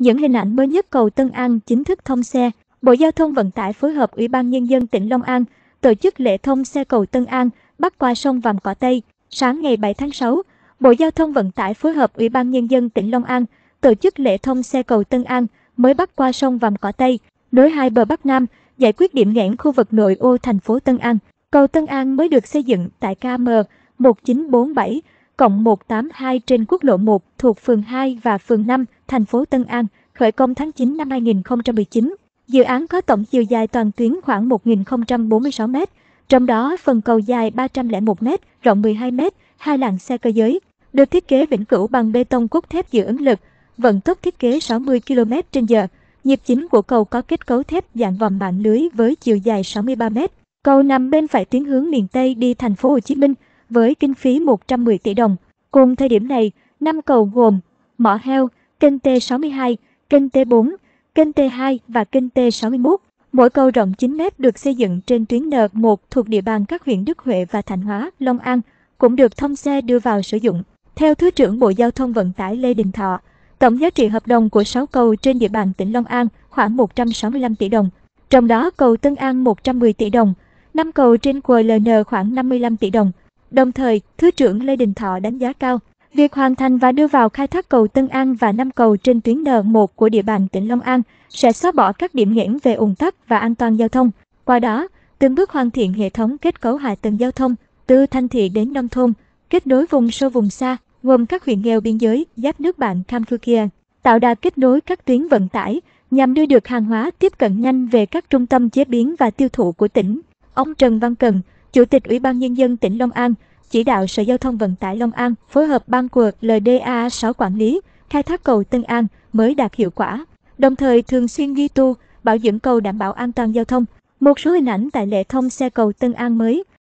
Những hình ảnh mới nhất cầu Tân An chính thức thông xe, Bộ Giao thông Vận tải phối hợp Ủy ban Nhân dân tỉnh Long An tổ chức lễ thông xe cầu Tân An bắc qua sông Vàm Cỏ Tây. Sáng ngày 7 tháng 6, Bộ Giao thông Vận tải phối hợp Ủy ban Nhân dân tỉnh Long An tổ chức lễ thông xe cầu Tân An mới bắc qua sông Vàm Cỏ Tây, nối hai bờ Bắc Nam, giải quyết điểm nghẽn khu vực nội ô thành phố Tân An. Cầu Tân An mới được xây dựng tại KM 1947 cộng 182 trên quốc lộ 1 thuộc phường 2 và phường 5, thành phố Tân An, khởi công tháng 9 năm 2019. Dự án có tổng chiều dài toàn tuyến khoảng 1.046 m, trong đó phần cầu dài 301 m, rộng 12 m, hai làn xe cơ giới, được thiết kế vĩnh cửu bằng bê tông cốt thép giữ ứng lực, vận tốc thiết kế 60 km h Nhịp chính của cầu có kết cấu thép dạng vòng mạng lưới với chiều dài 63 m. Cầu nằm bên phải tuyến hướng miền Tây đi thành phố Hồ Chí Minh, với kinh phí 110 tỷ đồng. Cùng thời điểm này, năm cầu gồm Mỏ Heo, kênh T62, kênh T4, kênh T2 và kênh T61. Mỗi cầu rộng 9 mét được xây dựng trên tuyến N1 thuộc địa bàn các huyện Đức Huệ và Thành Hóa, Long An, cũng được thông xe đưa vào sử dụng. Theo Thứ trưởng Bộ Giao thông Vận tải Lê Đình Thọ, tổng giá trị hợp đồng của 6 cầu trên địa bàn tỉnh Long An khoảng 165 tỷ đồng, trong đó cầu Tân An 110 tỷ đồng, 5 cầu trên QLN khoảng 55 tỷ đồng. Đồng thời, Thứ trưởng Lê Đình Thọ đánh giá cao việc hoàn thành và đưa vào khai thác cầu Tân An và năm cầu trên tuyến N1 của địa bàn tỉnh Long An sẽ xóa bỏ các điểm nghẽn về ủng tắc và an toàn giao thông. Qua đó, từng bước hoàn thiện hệ thống kết cấu hạ tầng giao thông từ thanh thị đến nông thôn, kết nối vùng sâu vùng xa, gồm các huyện nghèo biên giới giáp nước bạn Campuchia, tạo đà kết nối các tuyến vận tải nhằm đưa được hàng hóa tiếp cận nhanh về các trung tâm chế biến và tiêu thụ của tỉnh. Ông Trần Văn Cần, Chủ tịch Ủy ban Nhân dân tỉnh Long An chỉ đạo Sở Giao thông Vận tải Long An phối hợp ban cuộc LDA 6 quản lý, khai thác cầu Tân An mới đạt hiệu quả, đồng thời thường xuyên duy tu, bảo dưỡng cầu đảm bảo an toàn giao thông. Một số hình ảnh tại lễ thông xe cầu Tân An mới